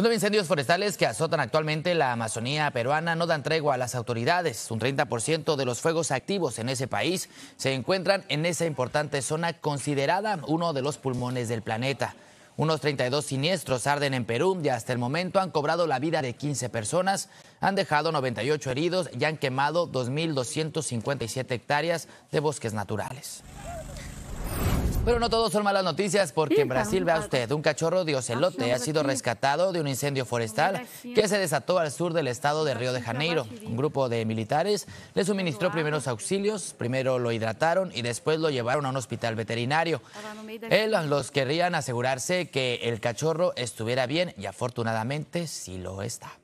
Los incendios forestales que azotan actualmente la Amazonía peruana no dan tregua a las autoridades. Un 30% de los fuegos activos en ese país se encuentran en esa importante zona considerada uno de los pulmones del planeta. Unos 32 siniestros arden en Perú y hasta el momento han cobrado la vida de 15 personas, han dejado 98 heridos y han quemado 2.257 hectáreas de bosques naturales. Pero no todos son malas noticias porque en Brasil, vea usted, un cachorro de ah, ocelote ha pues sido rescatado de un incendio forestal que se desató al sur del estado de ah, Río de Janeiro. Un grupo de militares le suministró primeros auxilios, primero lo hidrataron y después lo llevaron a un hospital veterinario. Él, los querían asegurarse que el cachorro estuviera bien y afortunadamente sí lo está.